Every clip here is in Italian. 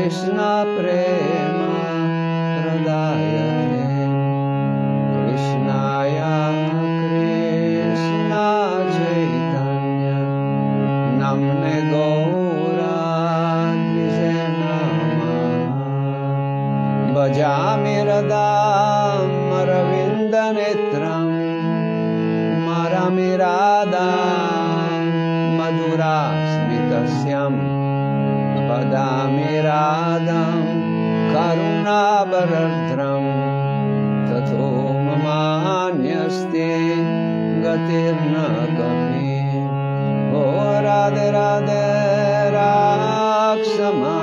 कृष्णप्रेम प्रेमा प्रदाय बरत्रम् ततो ममान्यस्ते गतिर्नगम्यो राध राक्षमा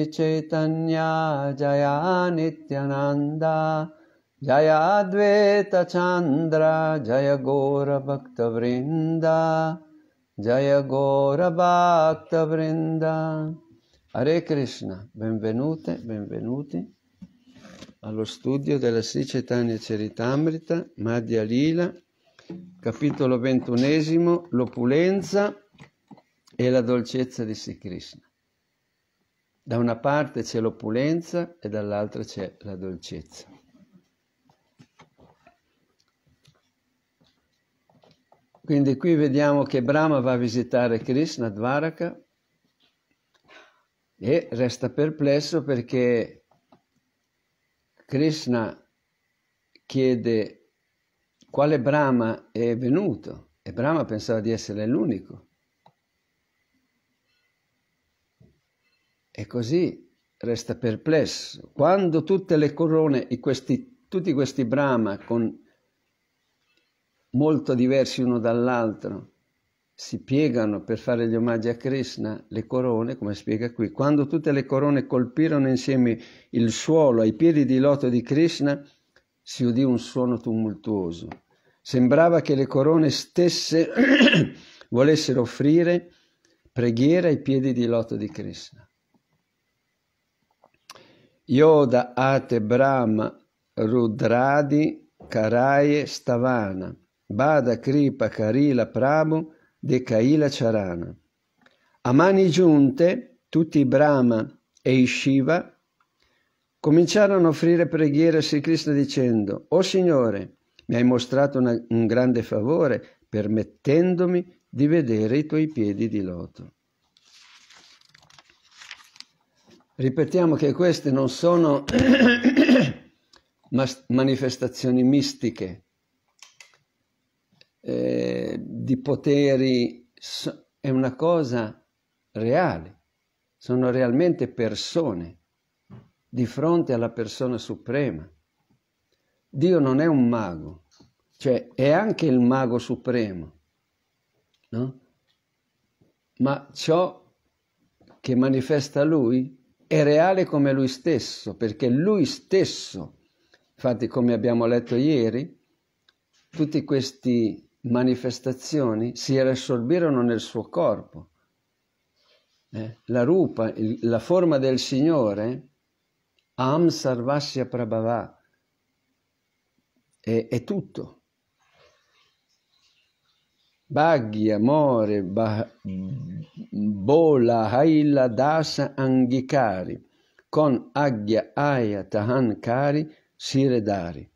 श्रीचैतन्या जया नित्यानन्दा जयाद्वैतचान्द्र जय गौरभक्तवृन्दा Bhakta Vrinda Hare Krishna, benvenute, benvenuti allo studio della Sri Chaitanya Charitamrita, Madhya Lila, capitolo ventunesimo, l'opulenza e la dolcezza di Sri Krishna. Da una parte c'è l'opulenza e dall'altra c'è la dolcezza. Quindi qui vediamo che Brahma va a visitare Krishna Dvaraka e resta perplesso perché Krishna chiede quale Brahma è venuto e Brahma pensava di essere l'unico. E così resta perplesso. Quando tutte le corone e questi, tutti questi brahma con molto diversi uno dall'altro si piegano per fare gli omaggi a Krishna, le corone, come spiega qui, quando tutte le corone colpirono insieme il suolo ai piedi di loto di Krishna, si udì un suono tumultuoso. Sembrava che le corone stesse volessero offrire preghiera ai piedi di loto di Krishna. Yoda Ate Brahma Rudradi Karaye Stavana Bada Kripa Karila Prabhu De Kaila Charana. A mani giunte tutti i Brahma e i Shiva cominciarono a offrire preghiere a Sri Krishna dicendo «O oh Signore, mi hai mostrato una, un grande favore permettendomi di vedere i tuoi piedi di loto». Ripetiamo che queste non sono manifestazioni mistiche eh, di poteri, è una cosa reale, sono realmente persone di fronte alla persona suprema. Dio non è un mago, cioè è anche il mago supremo, no? ma ciò che manifesta lui è reale come lui stesso, perché lui stesso, infatti come abbiamo letto ieri, tutte queste manifestazioni si riassorbirono nel suo corpo. Eh? La rupa, il, la forma del Signore, Am Prabhava, è, è tutto. Baghi, amore, bah, bola, haila, dasa, anghicari, con aghia, aia, tahan, cari, siredari.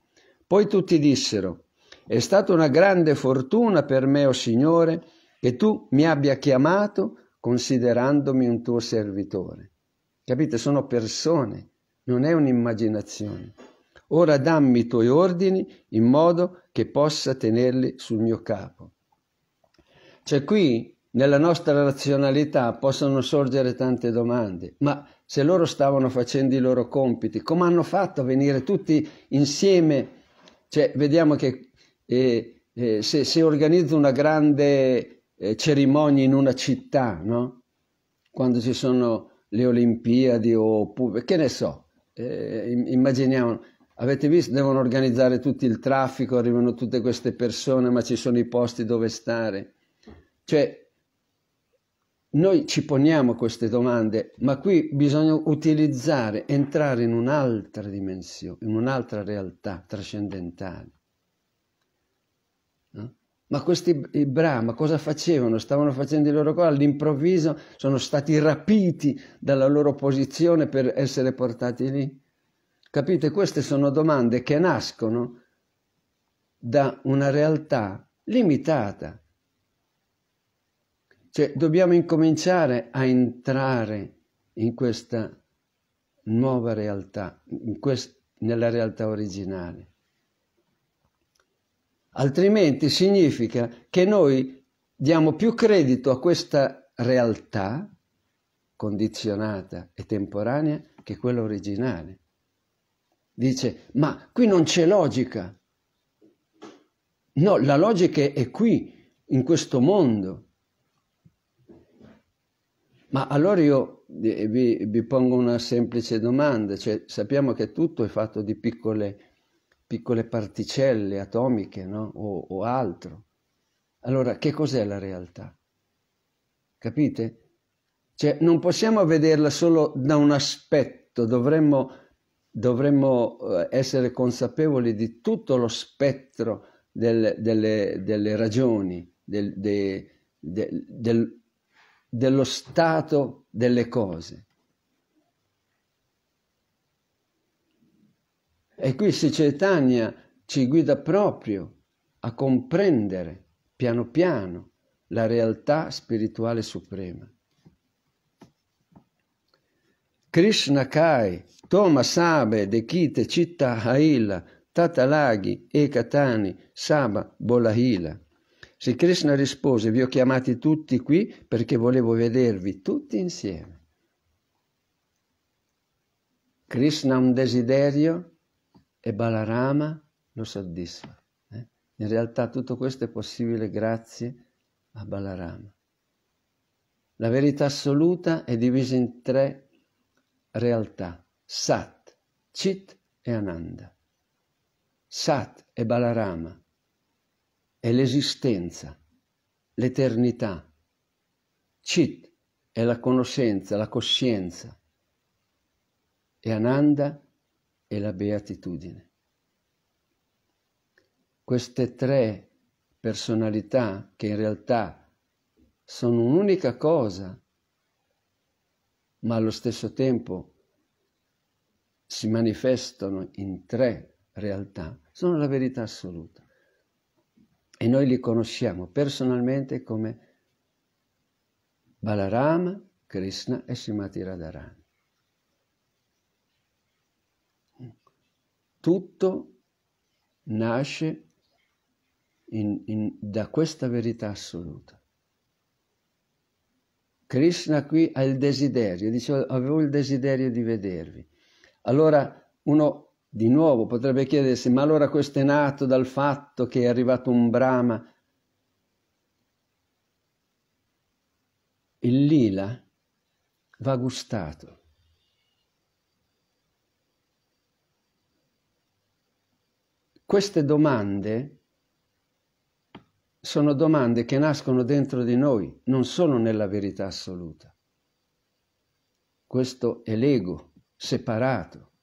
Poi tutti dissero, è stata una grande fortuna per me, o oh Signore, che tu mi abbia chiamato considerandomi un tuo servitore. Capite, sono persone, non è un'immaginazione. Ora dammi i tuoi ordini in modo che possa tenerli sul mio capo. Cioè qui nella nostra razionalità possono sorgere tante domande, ma se loro stavano facendo i loro compiti, come hanno fatto a venire tutti insieme? Cioè, vediamo che eh, eh, se, se organizza una grande eh, cerimonia in una città, no? quando ci sono le Olimpiadi oppure, che ne so, eh, immaginiamo, avete visto, devono organizzare tutto il traffico, arrivano tutte queste persone, ma ci sono i posti dove stare cioè, noi ci poniamo queste domande, ma qui bisogna utilizzare, entrare in un'altra dimensione, in un'altra realtà trascendentale. No? Ma questi Brahma cosa facevano? Stavano facendo i loro cose, all'improvviso sono stati rapiti dalla loro posizione per essere portati lì. Capite? Queste sono domande che nascono da una realtà limitata, cioè dobbiamo incominciare a entrare in questa nuova realtà, quest- nella realtà originale. Altrimenti significa che noi diamo più credito a questa realtà condizionata e temporanea che quella originale. Dice, ma qui non c'è logica. No, la logica è qui, in questo mondo. Ma allora io eh, vi, vi pongo una semplice domanda, cioè, sappiamo che tutto è fatto di piccole, piccole particelle atomiche no? o, o altro. Allora, che cos'è la realtà? Capite? Cioè, non possiamo vederla solo da un aspetto, dovremmo, dovremmo eh, essere consapevoli di tutto lo spettro del, delle, delle, ragioni, del, de, de, del, dello stato delle cose. E qui se Cetania ci guida proprio a comprendere piano piano la realtà spirituale suprema. Krishna Kai, Toma Sabe, Dekite, Citta Haila, Tatalaghi, Ekatani, Saba, Bolahila. Sri Krishna rispose, vi ho chiamati tutti qui perché volevo vedervi tutti insieme. Krishna ha un desiderio e Balarama lo soddisfa. Eh? In realtà tutto questo è possibile grazie a Balarama. La verità assoluta è divisa in tre realtà, Sat, Chit e Ananda. Sat è Balarama, è l'esistenza, l'eternità. Chit è la conoscenza, la coscienza. E Ananda è la beatitudine. Queste tre personalità che in realtà sono un'unica cosa, ma allo stesso tempo si manifestano in tre realtà, sono la verità assoluta e noi li conosciamo personalmente come Balarama, Krishna e Srimati Radharani. Tutto nasce in, in, da questa verità assoluta. Krishna qui ha il desiderio, dice avevo il desiderio di vedervi. Allora uno di nuovo potrebbe chiedersi, ma allora questo è nato dal fatto che è arrivato un Brahma? Il lila va gustato. Queste domande sono domande che nascono dentro di noi, non sono nella verità assoluta. Questo è l'ego separato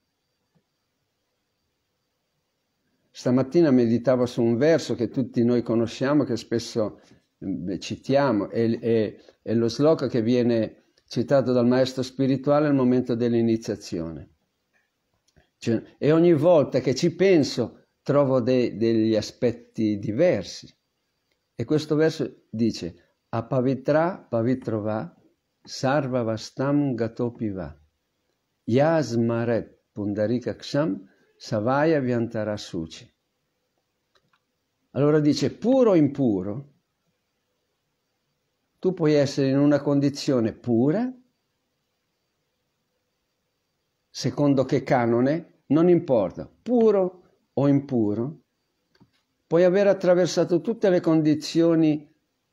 Stamattina meditavo su un verso che tutti noi conosciamo, che spesso citiamo, è, è, è lo sloka che viene citato dal maestro spirituale al momento dell'iniziazione. Cioè, e ogni volta che ci penso trovo de, degli aspetti diversi. E questo verso dice, apavitra pavitrova sarvavastam gatopiva yasmaret pundarikaksham Savaya Vyantarasuci. Allora dice, puro o impuro, tu puoi essere in una condizione pura, secondo che canone, non importa, puro o impuro, puoi aver attraversato tutte le condizioni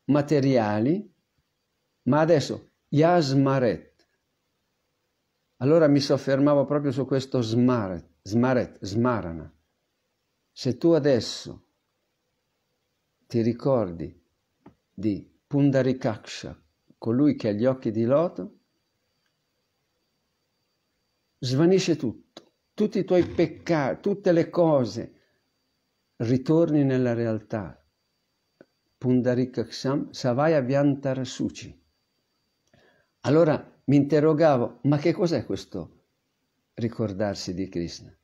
materiali, ma adesso, yasmaret, allora mi soffermavo proprio su questo smaret, smaret, smarana. Se tu adesso ti ricordi di Pundarikaksha, colui che ha gli occhi di loto, svanisce tutto, tutti i tuoi peccati, tutte le cose, ritorni nella realtà. Pundarikaksham Savaya Vyantarasuci. Allora mi interrogavo, ma che cos'è questo ricordarsi di Krishna?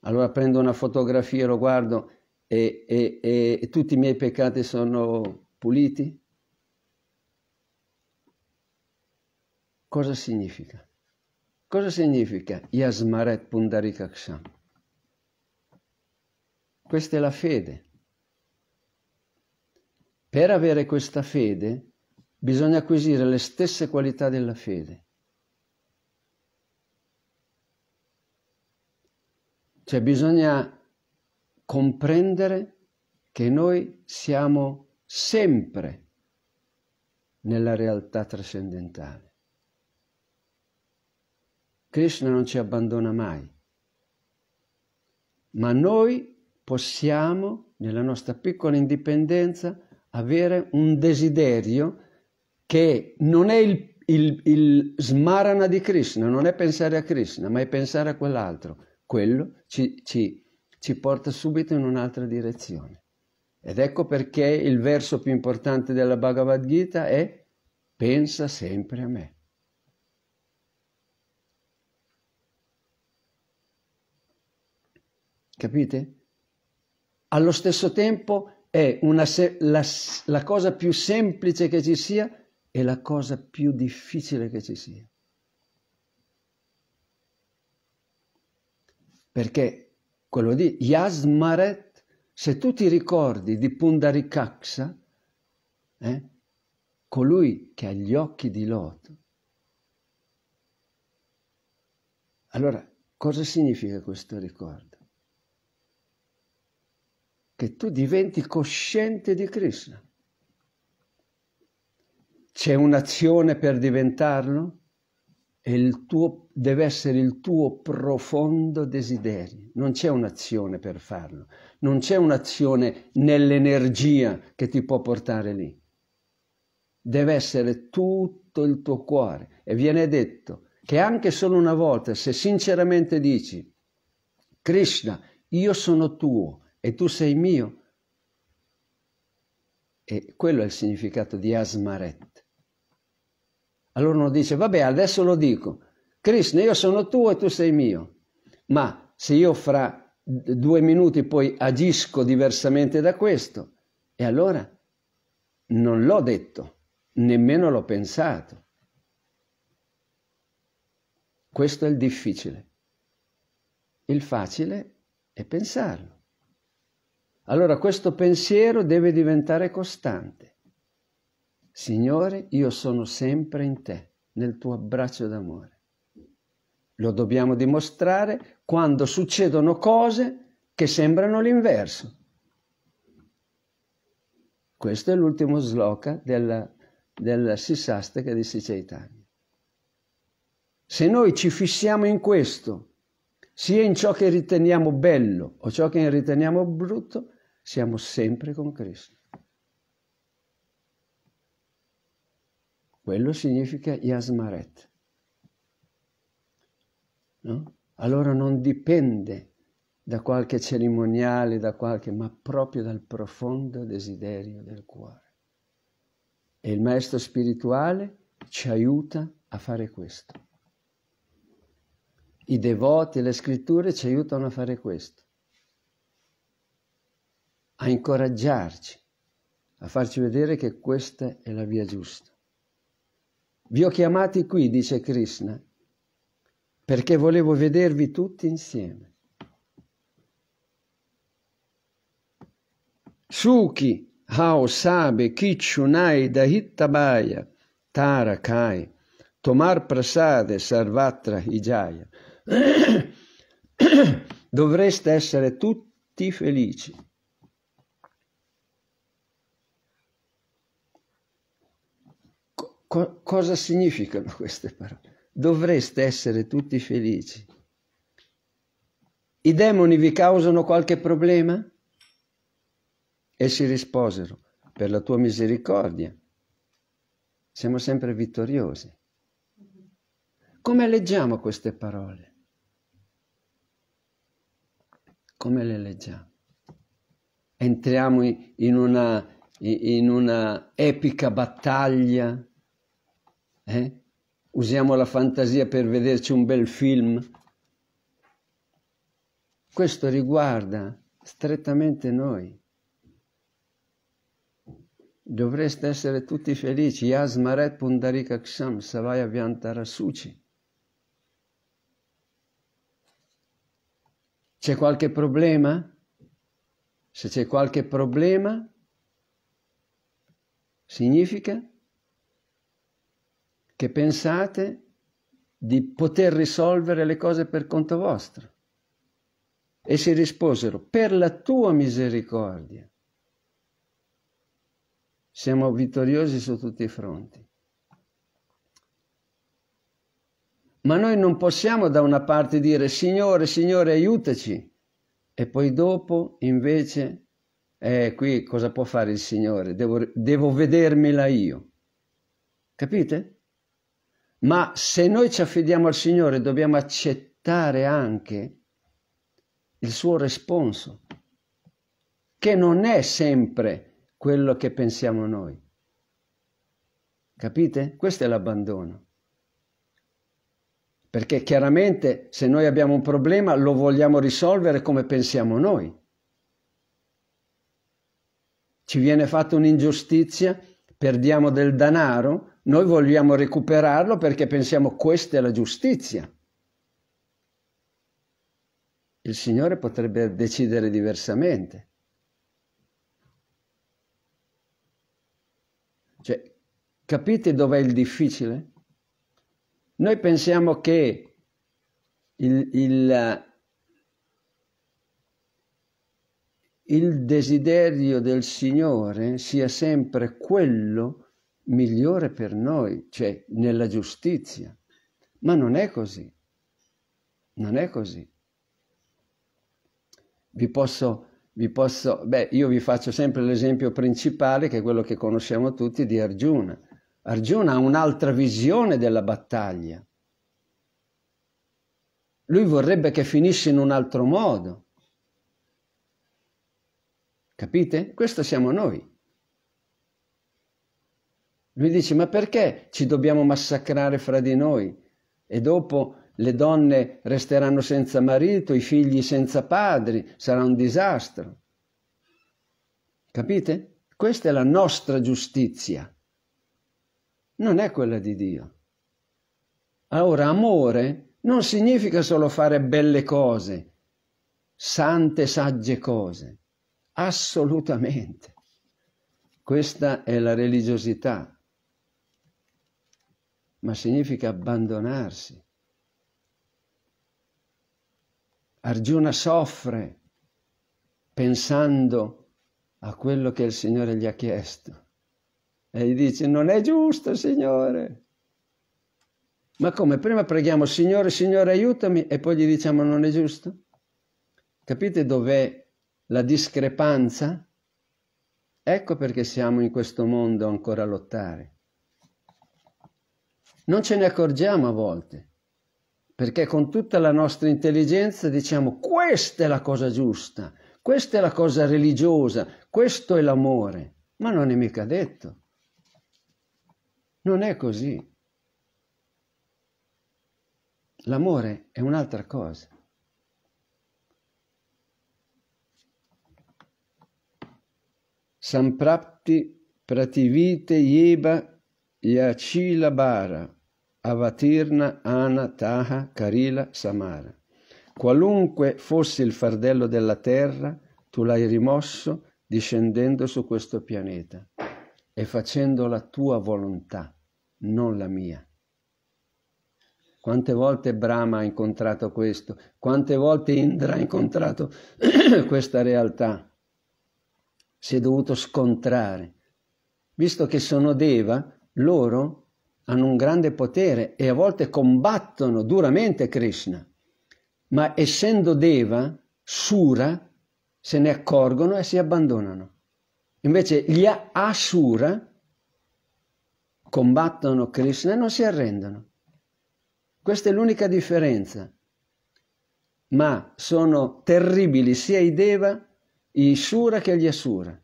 Allora prendo una fotografia, lo guardo e, e, e tutti i miei peccati sono puliti? Cosa significa? Cosa significa Yasmaret Pundarikaksham? Questa è la fede. Per avere questa fede bisogna acquisire le stesse qualità della fede. Cioè bisogna comprendere che noi siamo sempre nella realtà trascendentale. Krishna non ci abbandona mai, ma noi possiamo, nella nostra piccola indipendenza, avere un desiderio che non è il, il, il smarana di Krishna, non è pensare a Krishna, ma è pensare a quell'altro. Quello ci, ci, ci porta subito in un'altra direzione. Ed ecco perché il verso più importante della Bhagavad Gita è pensa sempre a me. Capite? Allo stesso tempo è se- la, la cosa più semplice che ci sia è la cosa più difficile che ci sia. Perché quello di Yasmaret, se tu ti ricordi di Pundarikaksa, eh, colui che ha gli occhi di Lot, allora cosa significa questo ricordo? Che tu diventi cosciente di Krishna. C'è un'azione per diventarlo? E il Tuo, deve essere il tuo profondo desiderio. Non c'è un'azione per farlo, non c'è un'azione nell'energia che ti può portare lì. Deve essere tutto il tuo cuore. E viene detto che anche solo una volta, se sinceramente dici, Krishna, io sono tuo e tu sei mio, e quello è il significato di asmaret allora uno dice, vabbè, adesso lo dico, Krishna, io sono tuo e tu sei mio, ma se io fra due minuti poi agisco diversamente da questo, e allora non l'ho detto, nemmeno l'ho pensato. Questo è il difficile. Il facile è pensarlo. Allora questo pensiero deve diventare costante. Signore, io sono sempre in te, nel tuo abbraccio d'amore. Lo dobbiamo dimostrare quando succedono cose che sembrano l'inverso. Questo è l'ultimo sloka della, della Sissastica di Sicaitanya. Se noi ci fissiamo in questo, sia in ciò che riteniamo bello o ciò che riteniamo brutto, siamo sempre con Cristo. Quello significa Yasmaret. No? Allora non dipende da qualche cerimoniale, da qualche, ma proprio dal profondo desiderio del cuore. E il maestro spirituale ci aiuta a fare questo. I devoti, e le scritture ci aiutano a fare questo, a incoraggiarci, a farci vedere che questa è la via giusta. Vi ho chiamati qui, dice Krishna, perché volevo vedervi tutti insieme. Suki, Hao Sabe, Kichunai, Dahittabaya, Tara Kai, Tomar Prasade, Sarvatra Hijaya. Dovreste essere tutti felici. Co- cosa significano queste parole? Dovreste essere tutti felici. I demoni vi causano qualche problema? Essi risposero, per la tua misericordia. Siamo sempre vittoriosi. Come leggiamo queste parole? Come le leggiamo? Entriamo in una, in una epica battaglia eh? Usiamo la fantasia per vederci un bel film. Questo riguarda strettamente noi. Dovreste essere tutti felici. Yasmaret pundarika ksham savaya vyantarasuci. C'è qualche problema? Se c'è qualche problema, significa che pensate di poter risolvere le cose per conto vostro. E si risposero, per la tua misericordia. Siamo vittoriosi su tutti i fronti. Ma noi non possiamo da una parte dire Signore, Signore, aiutaci e poi dopo invece, eh, qui cosa può fare il Signore? Devo, devo vedermela io. Capite? Ma se noi ci affidiamo al Signore dobbiamo accettare anche il suo responso, che non è sempre quello che pensiamo noi. Capite? Questo è l'abbandono. Perché chiaramente se noi abbiamo un problema lo vogliamo risolvere come pensiamo noi. Ci viene fatta un'ingiustizia, perdiamo del denaro, noi vogliamo recuperarlo perché pensiamo questa è la giustizia. Il Signore potrebbe decidere diversamente. Cioè, capite dov'è il difficile? Noi pensiamo che il, il, il desiderio del Signore sia sempre quello migliore per noi, cioè nella giustizia. Ma non è così. Non è così. Vi posso, vi posso, beh, io vi faccio sempre l'esempio principale che è quello che conosciamo tutti di Arjuna. Arjuna ha un'altra visione della battaglia. Lui vorrebbe che finisse in un altro modo. Capite? Questo siamo noi. Lui dice, ma perché ci dobbiamo massacrare fra di noi? E dopo le donne resteranno senza marito, i figli senza padri, sarà un disastro. Capite? Questa è la nostra giustizia, non è quella di Dio. Allora, amore non significa solo fare belle cose, sante, sagge cose, assolutamente. Questa è la religiosità ma significa abbandonarsi. Arjuna soffre pensando a quello che il Signore gli ha chiesto e gli dice non è giusto Signore. Ma come? Prima preghiamo Signore, Signore aiutami e poi gli diciamo non è giusto? Capite dov'è la discrepanza? Ecco perché siamo in questo mondo ancora a lottare. Non ce ne accorgiamo a volte, perché con tutta la nostra intelligenza diciamo questa è la cosa giusta, questa è la cosa religiosa, questo è l'amore, ma non è mica detto. Non è così. L'amore è un'altra cosa. Samprapti prativite yeba yacila bara Avatirna, Ana, Taha, Karila, Samara. Qualunque fosse il fardello della terra, tu l'hai rimosso discendendo su questo pianeta e facendo la tua volontà, non la mia. Quante volte Brahma ha incontrato questo, quante volte Indra ha incontrato questa realtà. Si è dovuto scontrare. Visto che sono Deva, loro hanno un grande potere e a volte combattono duramente Krishna, ma essendo Deva, Sura, se ne accorgono e si abbandonano. Invece gli Asura combattono Krishna e non si arrendono. Questa è l'unica differenza. Ma sono terribili sia i Deva, i Sura che gli Asura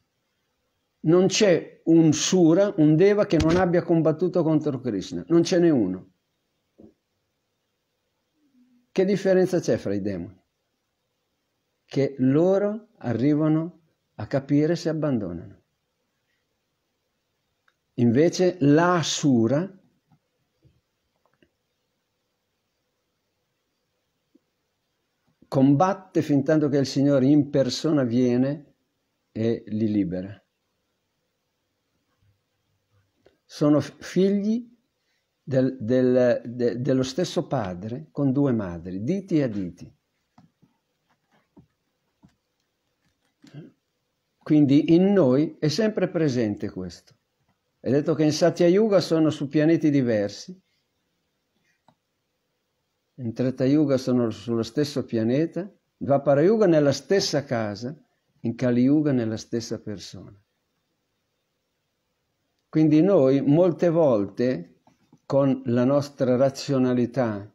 non c'è un sura, un deva che non abbia combattuto contro Krishna, non ce n'è uno. Che differenza c'è fra i demoni? Che loro arrivano a capire se abbandonano. Invece la sura combatte fin tanto che il Signore in persona viene e li libera. sono figli del, del, de, dello stesso padre con due madri, diti e aditi. Quindi in noi è sempre presente questo. È detto che in Satya Yuga sono su pianeti diversi, in Treta Yuga sono sullo stesso pianeta, in Vapara Yuga nella stessa casa, in Kali Yuga nella stessa persona. Quindi noi molte volte con la nostra razionalità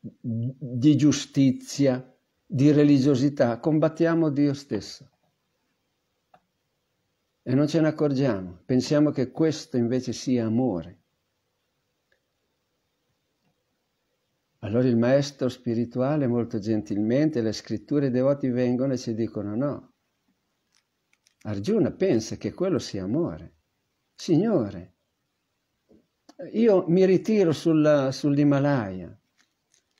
di giustizia, di religiosità, combattiamo Dio stesso. E non ce ne accorgiamo, pensiamo che questo invece sia amore. Allora il maestro spirituale molto gentilmente, le scritture, i devoti vengono e ci dicono no. Arjuna pensa che quello sia amore. Signore, io mi ritiro sulla, sull'Himalaya,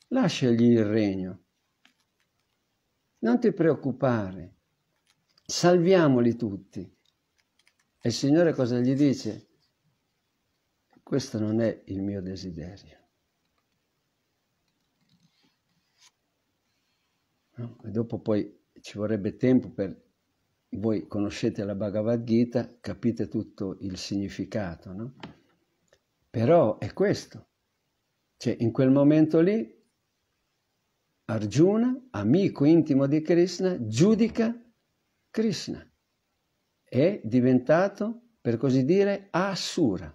lasciagli il regno. Non ti preoccupare, salviamoli tutti. E il Signore cosa gli dice? Questo non è il mio desiderio. No? E dopo poi ci vorrebbe tempo per voi conoscete la Bhagavad Gita, capite tutto il significato, no? Però è questo. Cioè, in quel momento lì, Arjuna, amico intimo di Krishna, giudica Krishna. È diventato, per così dire, Asura.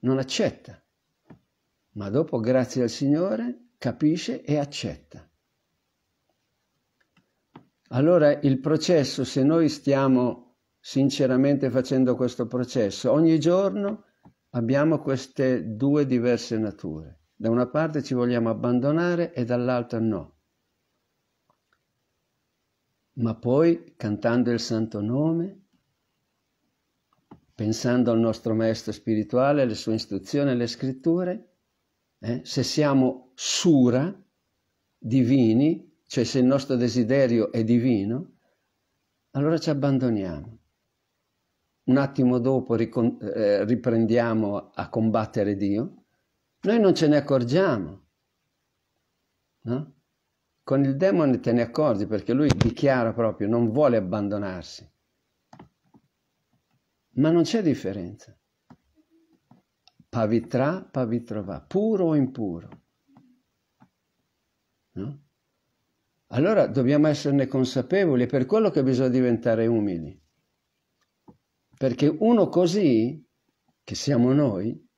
Non accetta, ma dopo, grazie al Signore, capisce e accetta. Allora il processo, se noi stiamo sinceramente facendo questo processo, ogni giorno abbiamo queste due diverse nature. Da una parte ci vogliamo abbandonare e dall'altra no. Ma poi, cantando il santo nome, pensando al nostro maestro spirituale, alle sue istruzioni, alle scritture, eh, se siamo sura, divini, cioè se il nostro desiderio è divino, allora ci abbandoniamo. Un attimo dopo eh, riprendiamo a combattere Dio, noi non ce ne accorgiamo. No? Con il demone te ne accorgi perché lui dichiara proprio non vuole abbandonarsi. Ma non c'è differenza. Pavitra, pavitrova, puro o impuro. No? allora dobbiamo esserne consapevoli, è per quello che bisogna diventare umili. Perché uno così, che siamo noi,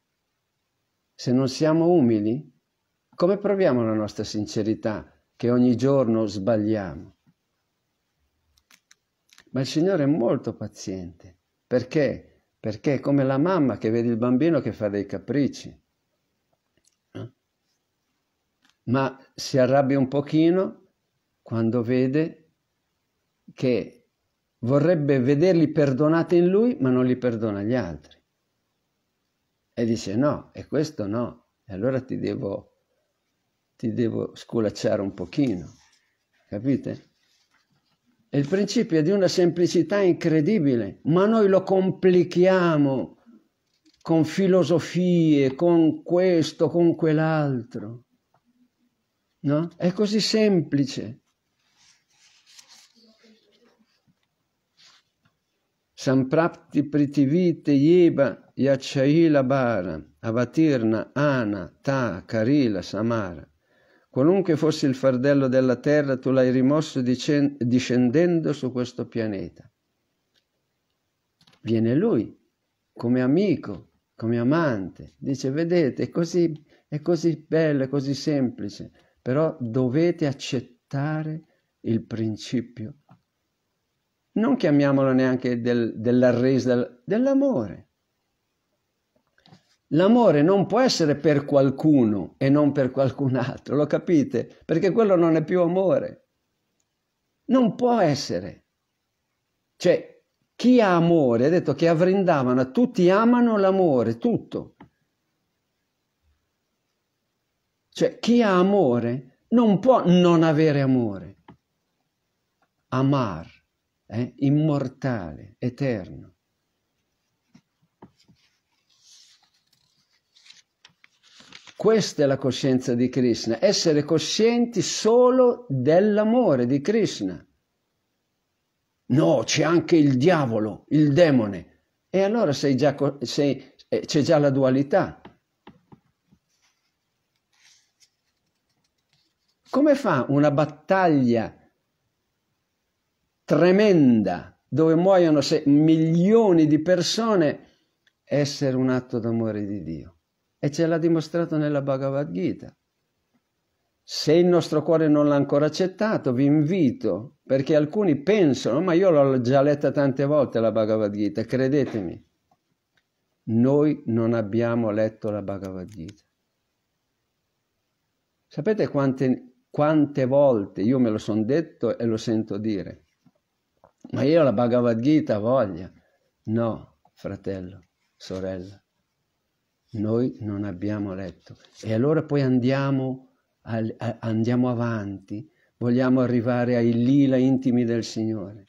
se non siamo umili, come proviamo la nostra sincerità che ogni giorno sbagliamo? Ma il Signore è molto paziente. Perché? Perché è come la mamma che vede il bambino che fa dei capricci. Eh? Ma si arrabbia un pochino quando vede che vorrebbe vederli perdonati in lui, ma non li perdona gli altri. E dice no, e questo no, e allora ti devo, ti devo sculacciare un pochino, capite? E il principio è di una semplicità incredibile, ma noi lo complichiamo con filosofie, con questo, con quell'altro. No? È così semplice. pritivite Yeba Yachaila Bara, Avatirna, Ana, Ta, Karila, Samara. Qualunque fosse il fardello della terra, tu l'hai rimosso discendendo su questo pianeta. Viene lui come amico, come amante. Dice, vedete, è così, è così bello, è così semplice, però dovete accettare il principio non chiamiamolo neanche del, della resa, dell'amore. L'amore non può essere per qualcuno e non per qualcun altro, lo capite? Perché quello non è più amore. Non può essere. Cioè, chi ha amore, ha detto che a Vrindavana tutti amano l'amore, tutto. Cioè, chi ha amore non può non avere amore. Amar eh, immortale, eterno. Questa è la coscienza di Krishna, essere coscienti solo dell'amore di Krishna. No, c'è anche il diavolo, il demone. E allora sei già, sei, eh, c'è già la dualità. Come fa una battaglia tremenda dove muoiono milioni di persone, essere un atto d'amore di Dio. E ce l'ha dimostrato nella Bhagavad Gita. Se il nostro cuore non l'ha ancora accettato, vi invito, perché alcuni pensano, ma io l'ho già letta tante volte la Bhagavad Gita, credetemi, noi non abbiamo letto la Bhagavad Gita. Sapete quante, quante volte io me lo sono detto e lo sento dire? Ma io la Bhagavad Gita voglia. No, fratello, sorella, noi non abbiamo letto. E allora poi andiamo, al, a, andiamo avanti, vogliamo arrivare ai lila intimi del Signore.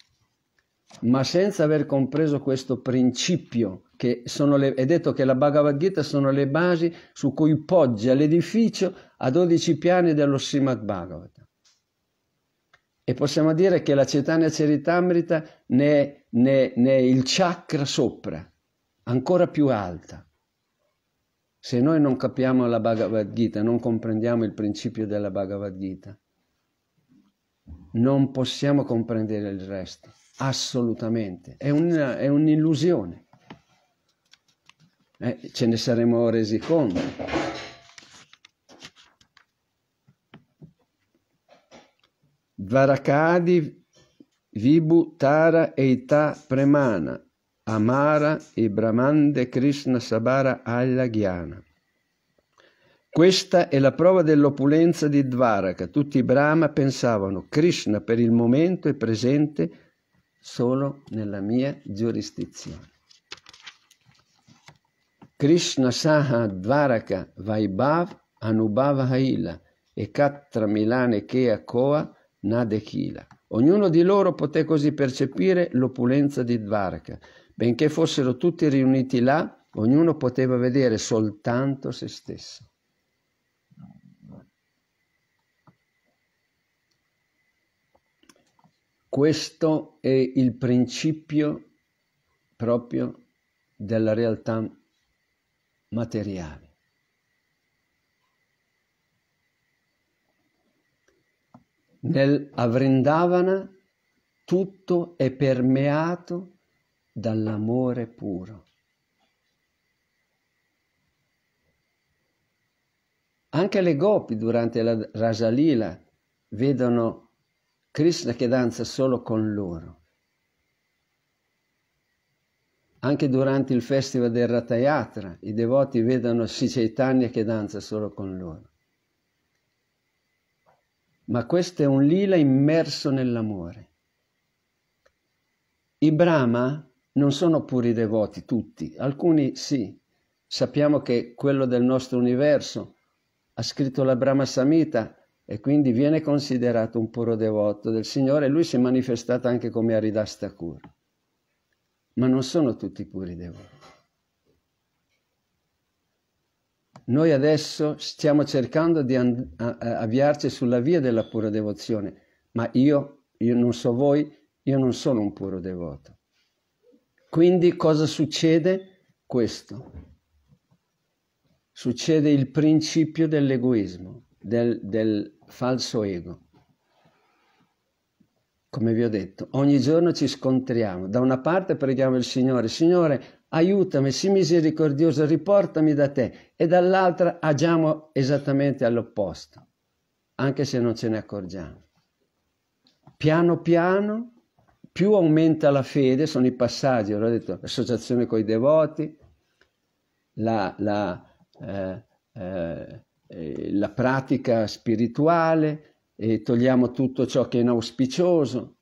Ma senza aver compreso questo principio, che le, è detto che la Bhagavad Gita sono le basi su cui poggia l'edificio a 12 piani dello Srimad Bhagavatam e possiamo dire che la Chaitanya Ceritamrita ne è, ne, ne è il chakra sopra, ancora più alta. Se noi non capiamo la Bhagavad Gita, non comprendiamo il principio della Bhagavad Gita, non possiamo comprendere il resto, assolutamente. È, una, è un'illusione. Eh, ce ne saremo resi conto. Dvarakadi, Vibhu, Tara, Eita, Premana, Amara e Brahmande Krishna Sabara Alla Questa è la prova dell'opulenza di Dvaraka. Tutti i Brahma pensavano Krishna per il momento è presente solo nella mia giurisdizione. Krishna Saha Dvaraka Vaibhav Anubhava Haila e Katra Milane Kea Koa Nadechila. Ognuno di loro poté così percepire l'opulenza di Dvaraka. Benché fossero tutti riuniti là, ognuno poteva vedere soltanto se stesso. Questo è il principio proprio della realtà materiale. Nel Avrindavana tutto è permeato dall'amore puro. Anche le gopi durante la Rasalila vedono Krishna che danza solo con loro. Anche durante il festival del Ratayatra i devoti vedono Sri Chaitanya che danza solo con loro ma questo è un lila immerso nell'amore. I Brahma non sono puri devoti tutti, alcuni sì. Sappiamo che quello del nostro universo ha scritto la Brahma Samhita e quindi viene considerato un puro devoto del Signore e lui si è manifestato anche come Aridasta Thakur. Ma non sono tutti puri devoti. Noi adesso stiamo cercando di and- avviarci sulla via della pura devozione, ma io, io non so voi, io non sono un puro devoto. Quindi cosa succede? Questo. Succede il principio dell'egoismo, del, del falso ego come vi ho detto, ogni giorno ci scontriamo. Da una parte preghiamo il Signore, Signore, aiutami, sii misericordioso, riportami da te, e dall'altra agiamo esattamente all'opposto, anche se non ce ne accorgiamo. Piano piano, più aumenta la fede, sono i passaggi, l'ho detto, l'associazione con i devoti, la, la, eh, eh, eh, la pratica spirituale, e togliamo tutto ciò che è inauspicioso,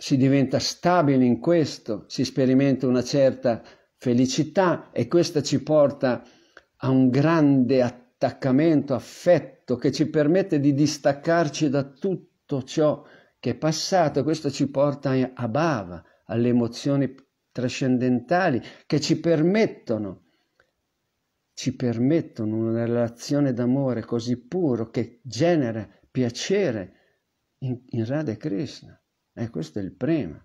si diventa stabili in questo, si sperimenta una certa felicità e questa ci porta a un grande attaccamento, affetto che ci permette di distaccarci da tutto ciò che è passato. Questo ci porta a bava, alle emozioni trascendentali che ci permettono, ci permettono una relazione d'amore così puro che genera piacere in, in Radha Krishna. E eh, questo è il prima.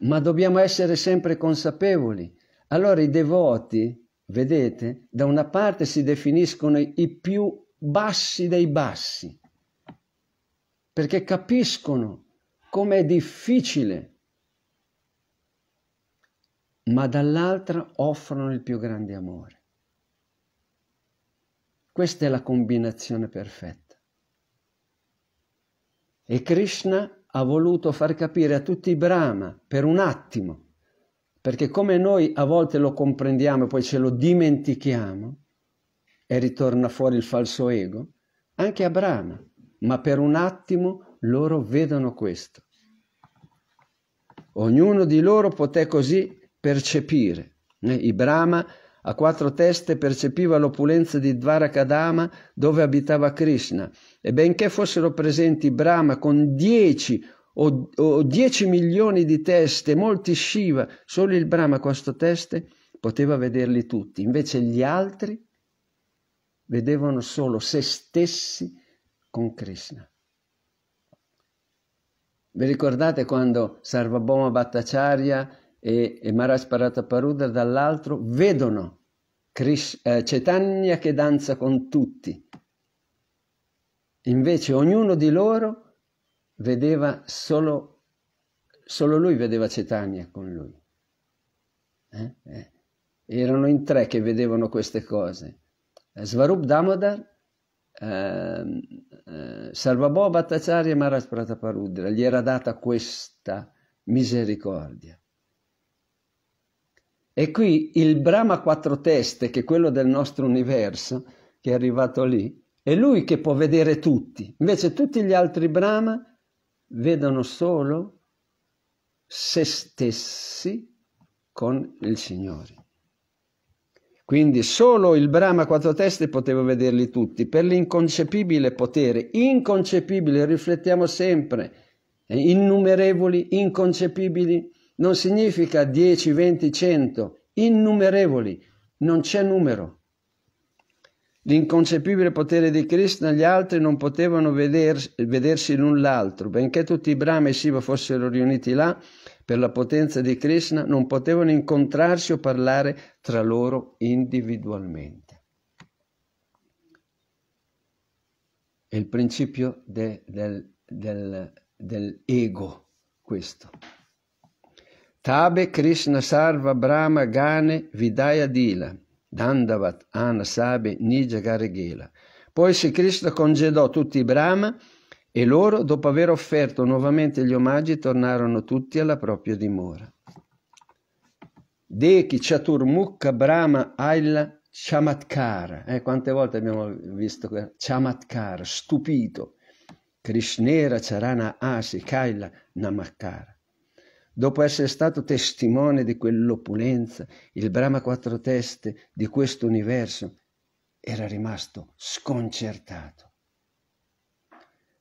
Ma dobbiamo essere sempre consapevoli. Allora i devoti, vedete, da una parte si definiscono i più bassi dei bassi, perché capiscono com'è difficile, ma dall'altra offrono il più grande amore. Questa è la combinazione perfetta. E Krishna ha voluto far capire a tutti i Brahma per un attimo, perché come noi a volte lo comprendiamo e poi ce lo dimentichiamo e ritorna fuori il falso ego, anche a Brahma, ma per un attimo loro vedono questo. Ognuno di loro poté così percepire. I Brahma a quattro teste percepiva l'opulenza di Dvarakadama dove abitava Krishna e benché fossero presenti Brahma con dieci o, o dieci milioni di teste, molti Shiva, solo il Brahma con sto teste poteva vederli tutti, invece gli altri vedevano solo se stessi con Krishna. Vi ricordate quando Sarvabhoma Bhattacharya e, e Maharaj Parutaparuda dall'altro vedono Krish, eh, Cetania che danza con tutti. Invece ognuno di loro vedeva solo, solo lui vedeva Cetania con lui. Eh? Eh. Erano in tre che vedevano queste cose. Eh, Svarup Damodar, ehm, eh, Sarvabho Bhattacharya e Maharaj Prataparudra. Gli era data questa misericordia. E qui il Brahma quattro teste, che è quello del nostro universo, che è arrivato lì, è lui che può vedere tutti. Invece tutti gli altri Brahma vedono solo se stessi con il Signore. Quindi solo il Brahma quattro teste poteva vederli tutti, per l'inconcepibile potere, inconcepibile, riflettiamo sempre, eh, innumerevoli, inconcepibili non significa 10, 20, 100, innumerevoli, non c'è numero. L'inconcepibile potere di Krishna gli altri non potevano vedersi, vedersi l'un l'altro, benché tutti i Brahma e Siva fossero riuniti là, per la potenza di Krishna non potevano incontrarsi o parlare tra loro individualmente. È il principio de, del, del, dell'ego questo. Tabe Krishna Sarva Brahma Gane Vidaya Dila, Dandavat Anasabe Nijagare Gela. Poi si Krishna congedò tutti i Brahma e loro, dopo aver offerto nuovamente gli omaggi, tornarono tutti alla propria dimora. Deki Chaturmukha Brahma Aila Chamatkara. Eh, quante volte abbiamo visto questo? Chamatkara, stupito. Krishnera Charana Asi Kaila Namakara. Dopo essere stato testimone di quell'opulenza, il Brahma quattro teste di questo universo era rimasto sconcertato.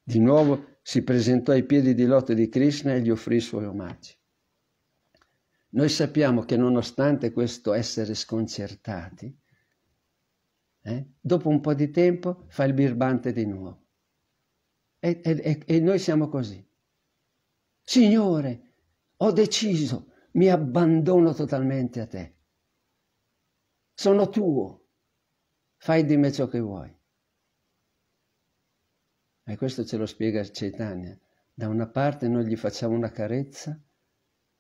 Di nuovo si presentò ai piedi di loto di Krishna e gli offrì i suoi omaggi. Noi sappiamo che nonostante questo essere sconcertati, eh, dopo un po' di tempo fa il birbante di nuovo. E, e, e noi siamo così. Signore, ho deciso, mi abbandono totalmente a te. Sono tuo, fai di me ciò che vuoi. E questo ce lo spiega Chaitanya. Da una parte noi gli facciamo una carezza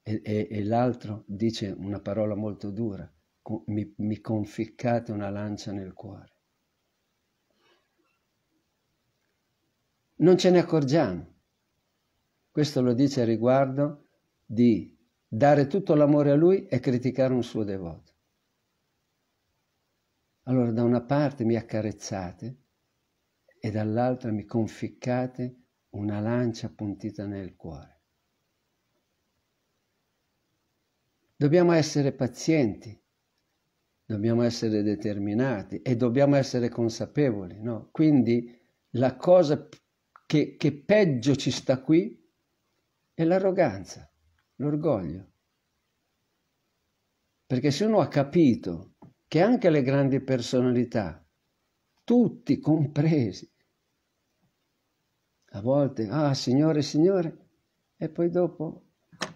e, e, e l'altro dice una parola molto dura, mi, mi conficcate una lancia nel cuore. Non ce ne accorgiamo. Questo lo dice a riguardo di dare tutto l'amore a lui e criticare un suo devoto. Allora da una parte mi accarezzate e dall'altra mi conficcate una lancia puntita nel cuore. Dobbiamo essere pazienti, dobbiamo essere determinati e dobbiamo essere consapevoli. No? Quindi la cosa che, che peggio ci sta qui è l'arroganza. L'orgoglio. Perché se uno ha capito che anche le grandi personalità, tutti compresi, a volte, ah signore, signore, e poi dopo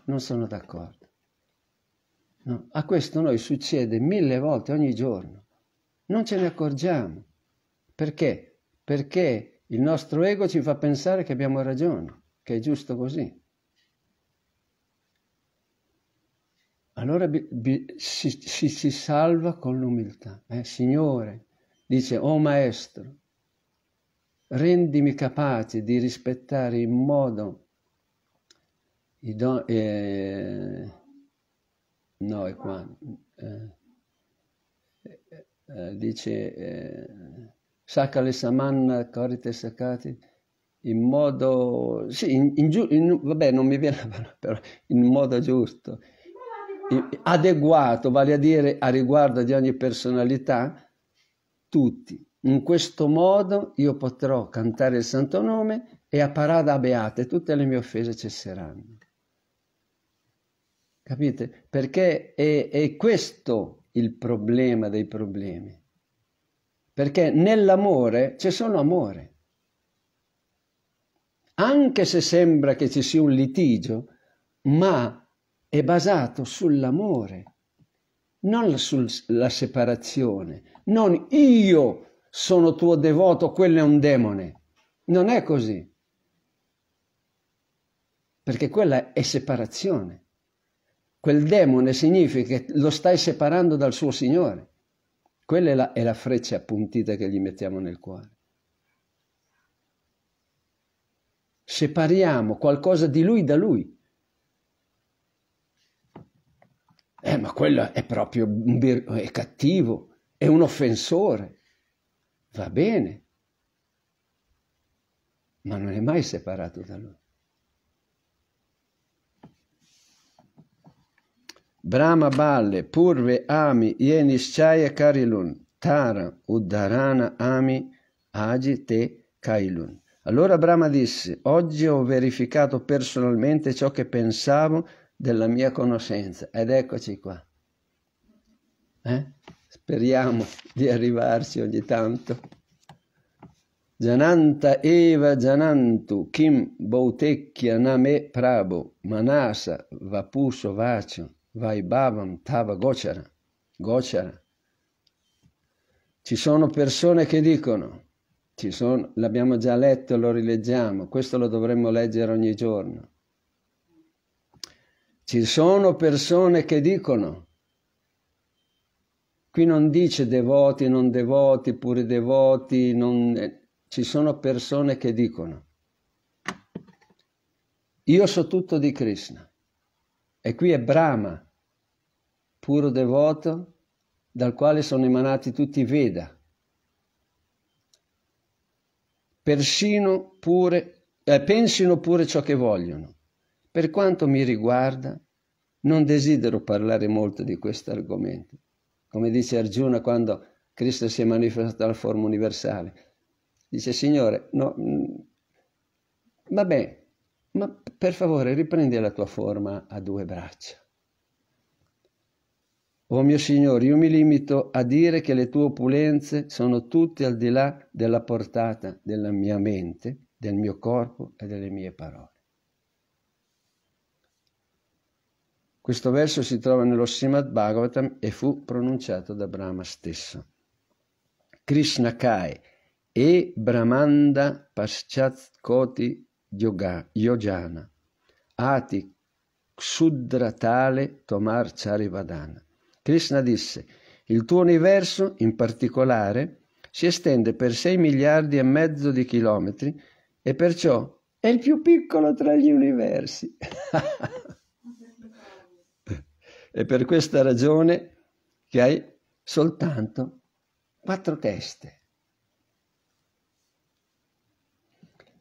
non sono d'accordo. No, a questo noi succede mille volte ogni giorno. Non ce ne accorgiamo. Perché? Perché il nostro ego ci fa pensare che abbiamo ragione, che è giusto così. allora bi, bi, si, si, si, salva con l'umiltà. Eh? Signore, dice, o oh maestro, rendimi capace di rispettare in modo i don, eh, no, è qua, eh, eh, dice eh, le Samanna Corite Sakati, in modo, sì, in, in, in, vabbè non mi viene però, in modo giusto, adeguato, vale a dire a riguardo di ogni personalità, tutti. In questo modo io potrò cantare il santo nome e a parada beate tutte le mie offese cesseranno. Capite? Perché è, è questo il problema dei problemi. Perché nell'amore c'è solo amore. Anche se sembra che ci sia un litigio, ma è basato sull'amore, non sulla separazione, non io sono tuo devoto, quello è un demone. Non è così. Perché quella è separazione. Quel demone significa che lo stai separando dal suo Signore. Quella è la, è la freccia appuntita che gli mettiamo nel cuore. Separiamo qualcosa di lui da lui. Eh, ma quello è proprio è cattivo, è un offensore. Va bene, ma non è mai separato da lui. Brahma Balle, Purve Ami, Yenishchaya Karilun, Tara Uddarana Ami, Agi Te Kailun. Allora Brahma disse, oggi ho verificato personalmente ciò che pensavo della mia conoscenza. Ed eccoci qua. Eh? Speriamo di arrivarci ogni tanto. Jananta eva janantu kim bautekya name prabhu manasa vapuso vacio bhavam tava gochara. Gochara. Ci sono persone che dicono, sono, l'abbiamo già letto, lo rileggiamo, questo lo dovremmo leggere ogni giorno. Ci sono persone che dicono, qui non dice devoti, non devoti, pure devoti, non... Eh, ci sono persone che dicono, io so tutto di Krishna. E qui è Brahma, puro devoto, dal quale sono emanati tutti i Veda. Persino pure, eh, pensino pure ciò che vogliono. Per quanto mi riguarda, non desidero parlare molto di questo argomento. Come dice Arjuna quando Cristo si è manifestato alla forma universale, dice Signore, no, mm, vabbè, ma per favore riprendi la tua forma a due braccia. O mio Signore, io mi limito a dire che le tue opulenze sono tutte al di là della portata della mia mente, del mio corpo e delle mie parole. Questo verso si trova nello Srimad Bhagavatam e fu pronunciato da Brahma stesso. Krishna Kai e Brahmanda Paschat Koti Yojana Ati Ksudratale Tomar Charivadana. Krishna disse, il tuo universo in particolare si estende per 6 miliardi e mezzo di chilometri e perciò è il più piccolo tra gli universi. È per questa ragione che hai soltanto quattro teste.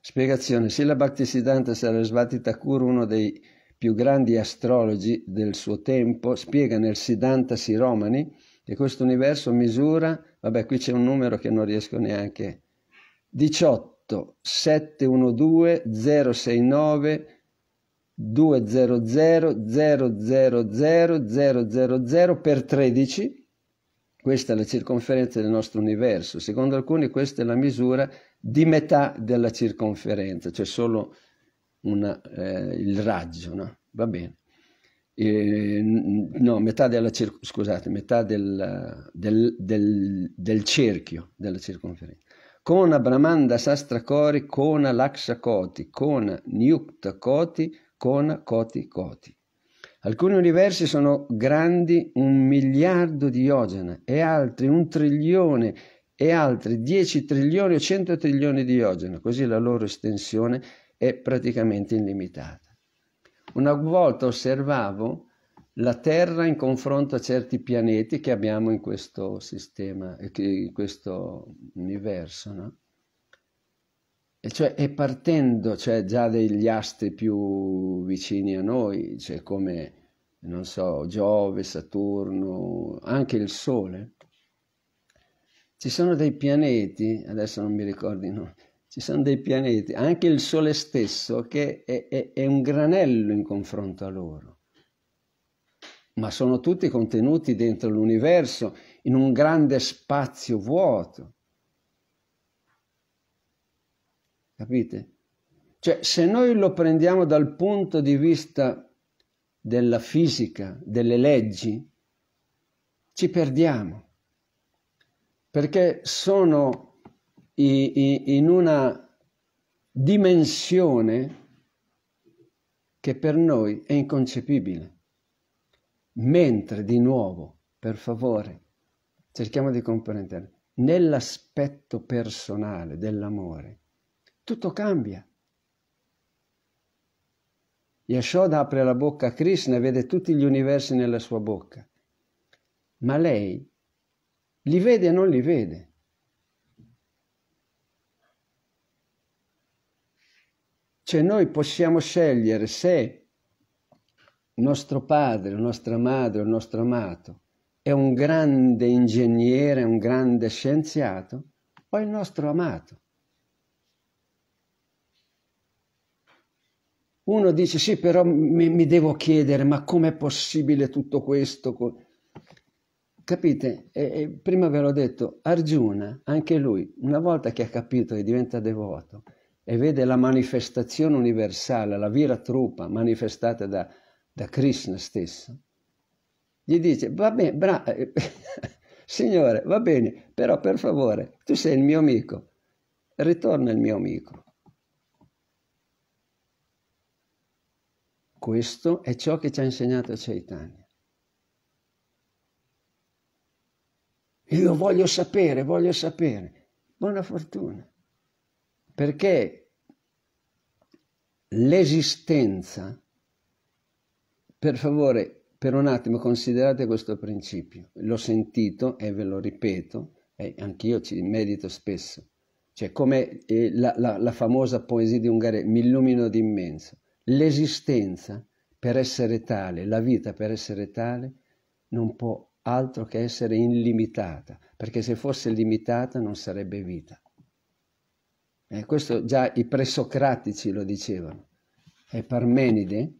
Spiegazione. Sila Bhaktisiddhanta Sarasvati Thakur, uno dei più grandi astrologi del suo tempo, spiega nel Siddhanta Siromani che questo universo misura, vabbè qui c'è un numero che non riesco neanche, 18 712 069 000 per 13, questa è la circonferenza del nostro universo, secondo alcuni questa è la misura di metà della circonferenza, cioè solo una, eh, il raggio, no? va bene. Eh, no, metà della, cir- scusate, metà del, del, del, del cerchio della circonferenza. Kona Brahmanda Sastra Kori, Kona Laksha Koti, Kona Nyukta Koti, con Coti Coti. Alcuni universi sono grandi un miliardo di Iogene e altri un trilione e altri 10 trilioni o 100 trilioni di Iogene, così la loro estensione è praticamente illimitata. Una volta osservavo la Terra in confronto a certi pianeti che abbiamo in questo sistema, in questo universo, no? E cioè, e partendo cioè, già degli astri più vicini a noi, cioè come, non so, Giove, Saturno, anche il Sole, ci sono dei pianeti, adesso non mi ricordi, no, ci sono dei pianeti, anche il Sole stesso, che è, è, è un granello in confronto a loro ma sono tutti contenuti dentro l'universo, in un grande spazio vuoto. Capite? Cioè, se noi lo prendiamo dal punto di vista della fisica, delle leggi, ci perdiamo, perché sono in una dimensione che per noi è inconcepibile. Mentre, di nuovo, per favore, cerchiamo di comprendere, nell'aspetto personale dell'amore, tutto cambia. Yashoda apre la bocca a Krishna e vede tutti gli universi nella sua bocca, ma lei li vede e non li vede. Cioè noi possiamo scegliere se nostro padre, nostra madre, il nostro amato è un grande ingegnere, un grande scienziato o il nostro amato. Uno dice sì, però mi, mi devo chiedere, ma com'è possibile tutto questo? Capite? E, e prima ve l'ho detto, Arjuna, anche lui, una volta che ha capito che diventa devoto e vede la manifestazione universale, la vira truppa manifestata da, da Krishna stesso, gli dice, va bene, bra- signore, va bene, però per favore, tu sei il mio amico, ritorna il mio amico. Questo è ciò che ci ha insegnato Chaitanya. Io voglio sapere, voglio sapere. Buona fortuna. Perché l'esistenza, per favore, per un attimo considerate questo principio. L'ho sentito e ve lo ripeto, e anch'io ci medito spesso. Cioè come eh, la, la, la famosa poesia di Ungaretti, mi illumino d'immenso L'esistenza per essere tale, la vita per essere tale, non può altro che essere illimitata, perché se fosse limitata non sarebbe vita. E eh, questo già i presocratici lo dicevano. E Parmenide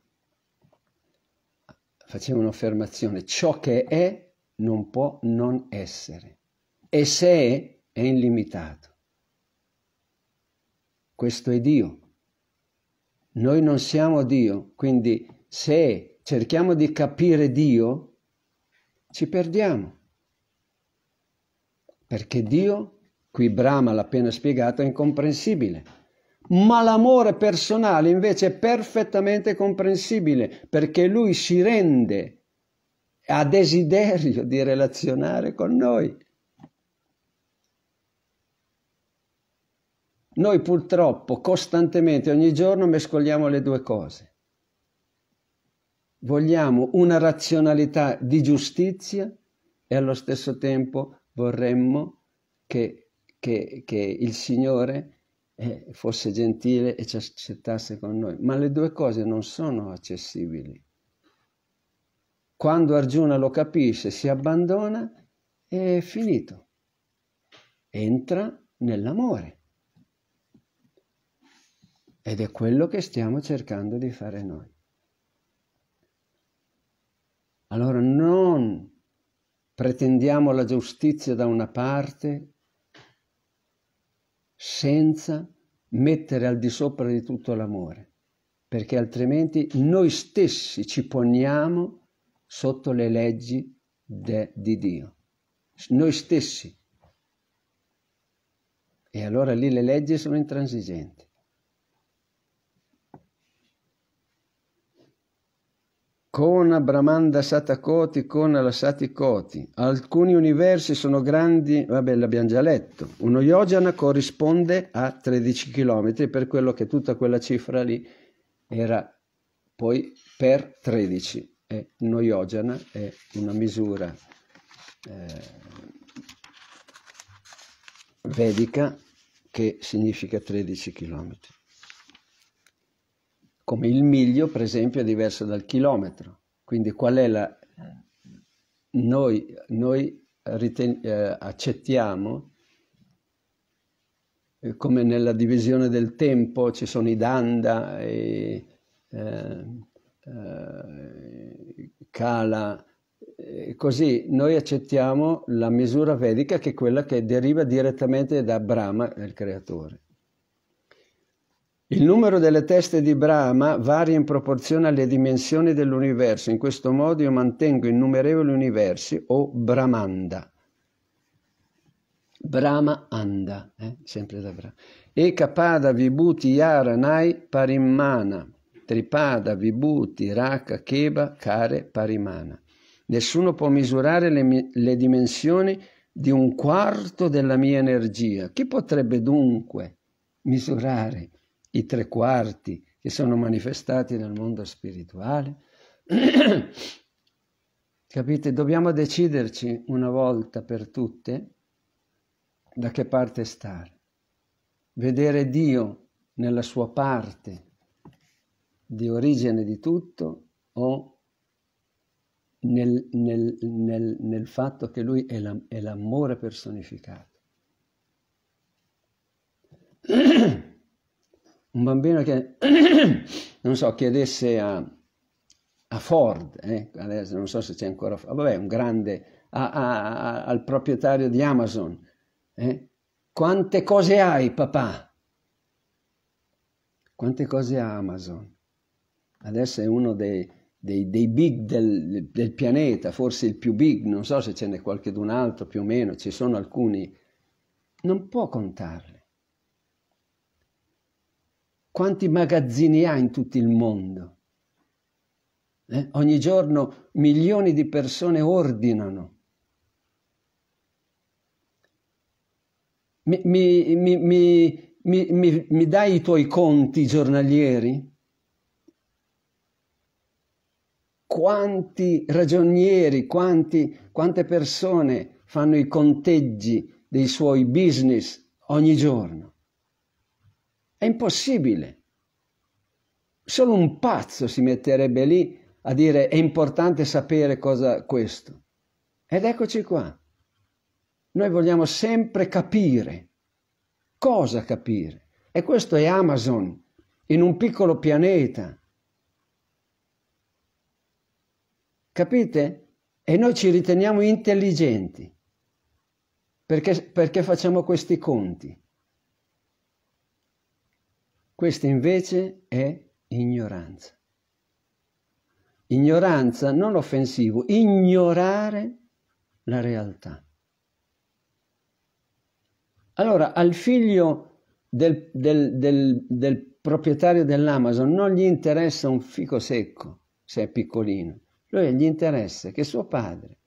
faceva un'affermazione, ciò che è non può non essere, e se è, è illimitato. Questo è Dio. Noi non siamo Dio, quindi se cerchiamo di capire Dio, ci perdiamo. Perché Dio, qui Brahma l'ha appena spiegato, è incomprensibile. Ma l'amore personale invece è perfettamente comprensibile perché lui si rende a desiderio di relazionare con noi. Noi purtroppo costantemente, ogni giorno, mescoliamo le due cose. Vogliamo una razionalità di giustizia e allo stesso tempo vorremmo che, che, che il Signore eh, fosse gentile e ci accettasse con noi. Ma le due cose non sono accessibili. Quando Arjuna lo capisce, si abbandona e è finito. Entra nell'amore ed è quello che stiamo cercando di fare noi. Allora non pretendiamo la giustizia da una parte senza mettere al di sopra di tutto l'amore, perché altrimenti noi stessi ci poniamo sotto le leggi de, di Dio, noi stessi. E allora lì le leggi sono intransigenti. con Brahmanda Satakoti, con Lasati Koti. Alcuni universi sono grandi, vabbè l'abbiamo già letto. Uno yojana corrisponde a 13 km per quello che tutta quella cifra lì era poi per 13. E uno yojana è una misura eh, vedica che significa 13 km come il miglio per esempio è diverso dal chilometro, quindi qual è la... noi, noi riten... eh, accettiamo eh, come nella divisione del tempo ci sono i danda, e, eh, eh kala, così noi accettiamo la misura vedica che è quella che deriva direttamente da Brahma, il creatore. Il numero delle teste di Brahma varia in proporzione alle dimensioni dell'universo, in questo modo io mantengo innumerevoli universi o Brahmanda. Brahma Anda, eh? sempre da Brahma. Ekapada Vibhuti Yara Nai Parimana, Tripada Vibhuti Raka Keba Kare Parimana. Nessuno può misurare le, le dimensioni di un quarto della mia energia. Chi potrebbe dunque misurare i tre quarti che sono manifestati nel mondo spirituale. Capite? Dobbiamo deciderci una volta per tutte da che parte stare. Vedere Dio nella sua parte di origine di tutto o nel, nel, nel, nel fatto che Lui è, la, è l'amore personificato. un bambino che, non so, chiedesse a, a Ford, eh, adesso non so se c'è ancora, vabbè, un grande, a, a, al proprietario di Amazon, eh, quante cose hai papà? Quante cose ha Amazon? Adesso è uno dei, dei, dei big del, del, pianeta, forse il più big, non so se ce n'è qualche d'un altro più o meno, ci sono alcuni, non può contarli quanti magazzini ha in tutto il mondo? Eh? Ogni giorno milioni di persone ordinano. Mi, mi, mi, mi dai i tuoi conti giornalieri? Quanti ragionieri, quanti, quante persone fanno i conteggi dei suoi business ogni giorno? È impossibile. Solo un pazzo si metterebbe lì a dire è importante sapere cosa questo. Ed eccoci qua. Noi vogliamo sempre capire. Cosa capire? E questo è Amazon, in un piccolo pianeta. Capite? E noi ci riteniamo intelligenti perché, perché facciamo questi conti. Questa invece è ignoranza. Ignoranza non offensivo, ignorare la realtà. Allora al figlio del, del, del, del proprietario dell'Amazon non gli interessa un fico secco se è piccolino, lui gli interessa che suo padre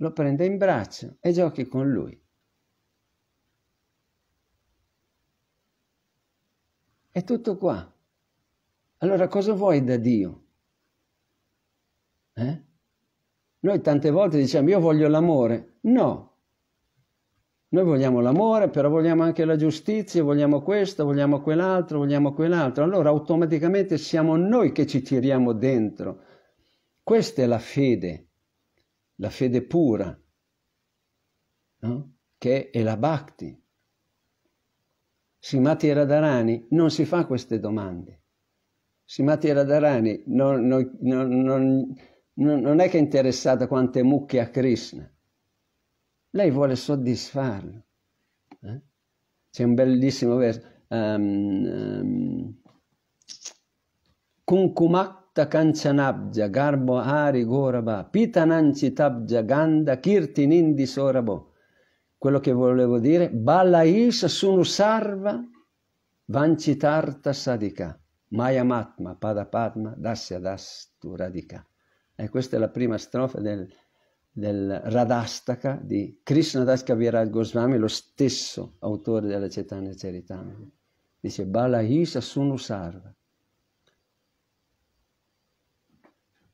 lo prenda in braccio e giochi con lui. È tutto qua. Allora cosa vuoi da Dio? Eh? Noi tante volte diciamo io voglio l'amore. No. Noi vogliamo l'amore, però vogliamo anche la giustizia, vogliamo questo, vogliamo quell'altro, vogliamo quell'altro. Allora automaticamente siamo noi che ci tiriamo dentro. Questa è la fede, la fede pura, no? che è la bhakti. Simati Radharani non si fa queste domande. Simati Radharani non, non, non, non, è che è interessata quante mucche a Krishna. Lei vuole soddisfarlo. Eh? C'è un bellissimo verso. Um, um, Kunkumakta kanchanabja garbo ari goraba pitananchitabja ganda kirtinindi sorabo quello che volevo dire, Balais sunu sarva vancitarta sadika, maya matma pada padma dasya dastu radika. E questa è la prima strofa del, del Radastaka di Krishnadas Kaviraj Goswami, lo stesso autore della Cetania Ceritana. Dice Balais sunu sarva.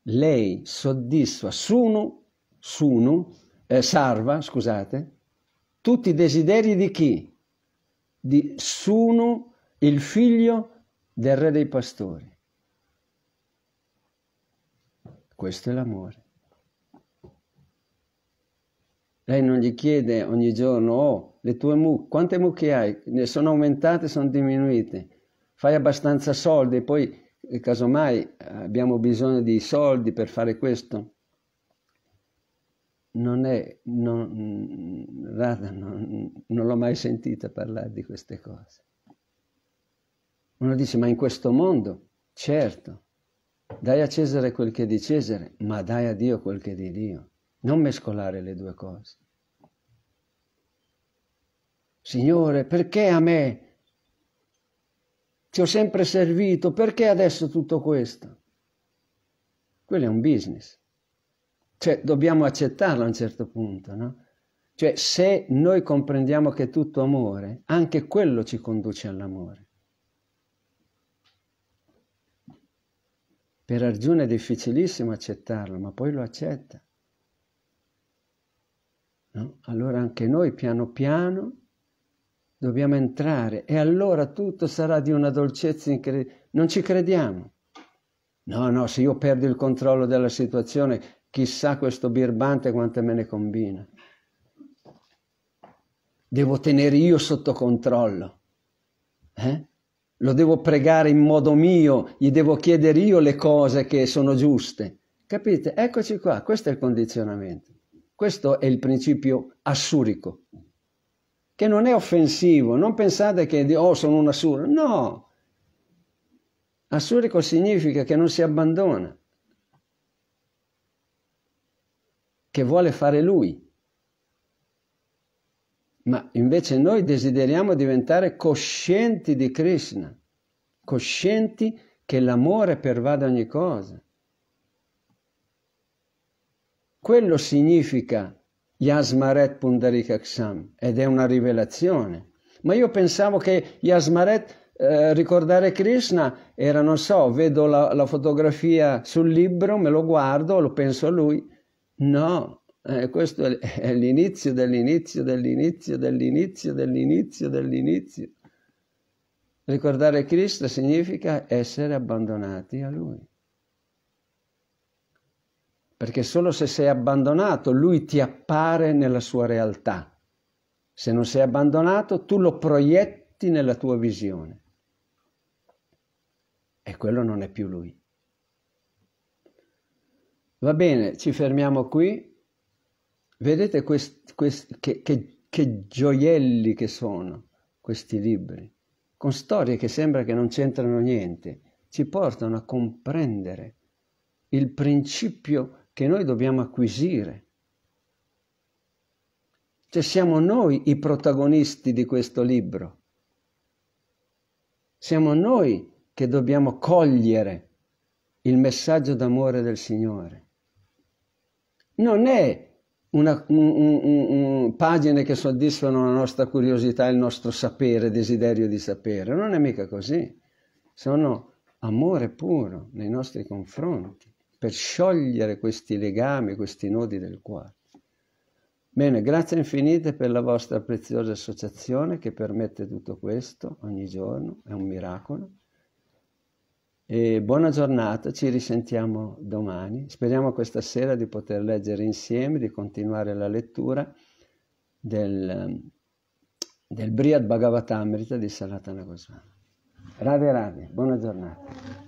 Lei soddisfa sunu, sunu eh, sarva, scusate, tutti i desideri di chi? Di Sunu, il figlio del re dei pastori. Questo è l'amore. Lei non gli chiede ogni giorno, oh, le tue mucche, quante mucche hai? Ne sono aumentate, sono diminuite. Fai abbastanza soldi, poi casomai abbiamo bisogno di soldi per fare questo non è, non, mm, Radha non, non l'ho mai sentita parlare di queste cose. Uno dice, ma in questo mondo, certo, dai a Cesare quel che è di Cesare, ma dai a Dio quel che è di Dio. Non mescolare le due cose. Signore, perché a me? Ti ho sempre servito, perché adesso tutto questo? Quello è un business. Cioè, dobbiamo accettarlo a un certo punto, no? Cioè, se noi comprendiamo che è tutto amore, anche quello ci conduce all'amore. Per Arjuna è difficilissimo accettarlo, ma poi lo accetta. No? Allora anche noi piano piano dobbiamo entrare e allora tutto sarà di una dolcezza incredibile. Non ci crediamo. No, no, se io perdo il controllo della situazione chissà questo birbante quante me ne combina. Devo tenere io sotto controllo. Eh? Lo devo pregare in modo mio, gli devo chiedere io le cose che sono giuste. Capite? Eccoci qua, questo è il condizionamento. Questo è il principio assurico, che non è offensivo. Non pensate che oh, sono un assurdo. No! Assurico significa che non si abbandona che vuole fare lui. Ma invece noi desideriamo diventare coscienti di Krishna, coscienti che l'amore pervade ogni cosa. Quello significa Yasmaret Pundarikaksam ed è una rivelazione. Ma io pensavo che Yasmaret, eh, ricordare Krishna, era, non so, vedo la, la fotografia sul libro, me lo guardo, lo penso a lui No, eh, questo è l'inizio dell'inizio dell'inizio dell'inizio dell'inizio dell'inizio. Ricordare Cristo significa essere abbandonati a Lui. Perché solo se sei abbandonato Lui ti appare nella sua realtà. Se non sei abbandonato tu lo proietti nella tua visione. E quello non è più Lui. Va bene, ci fermiamo qui. Vedete quest, quest, che, che, che gioielli che sono questi libri, con storie che sembra che non c'entrano niente, ci portano a comprendere il principio che noi dobbiamo acquisire. Cioè siamo noi i protagonisti di questo libro. Siamo noi che dobbiamo cogliere il messaggio d'amore del Signore non è una, un, un, un, pagine che soddisfano la nostra curiosità, il nostro sapere, desiderio di sapere. Non è mica così. Sono amore puro nei nostri confronti per sciogliere questi legami, questi nodi del cuore. Bene, grazie infinite per la vostra preziosa associazione che permette tutto questo ogni giorno, è un miracolo. E buona giornata, ci risentiamo domani. Speriamo questa sera di poter leggere insieme, di continuare la lettura del, del Brihat Bhagavatamrita di Sanatana Goswami. Rade Rade, buona giornata.